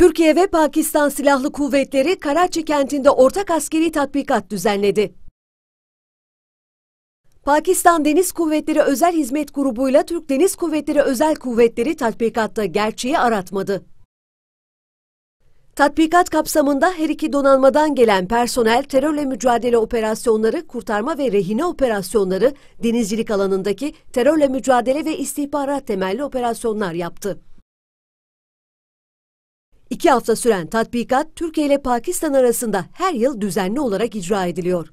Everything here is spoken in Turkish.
Türkiye ve Pakistan Silahlı Kuvvetleri Karachi kentinde ortak askeri tatbikat düzenledi. Pakistan Deniz Kuvvetleri Özel Hizmet Grubu'yla Türk Deniz Kuvvetleri Özel Kuvvetleri tatbikatta gerçeği aratmadı. Tatbikat kapsamında her iki donanmadan gelen personel terörle mücadele operasyonları, kurtarma ve rehine operasyonları, denizcilik alanındaki terörle mücadele ve istihbarat temelli operasyonlar yaptı. İki hafta süren tatbikat Türkiye ile Pakistan arasında her yıl düzenli olarak icra ediliyor.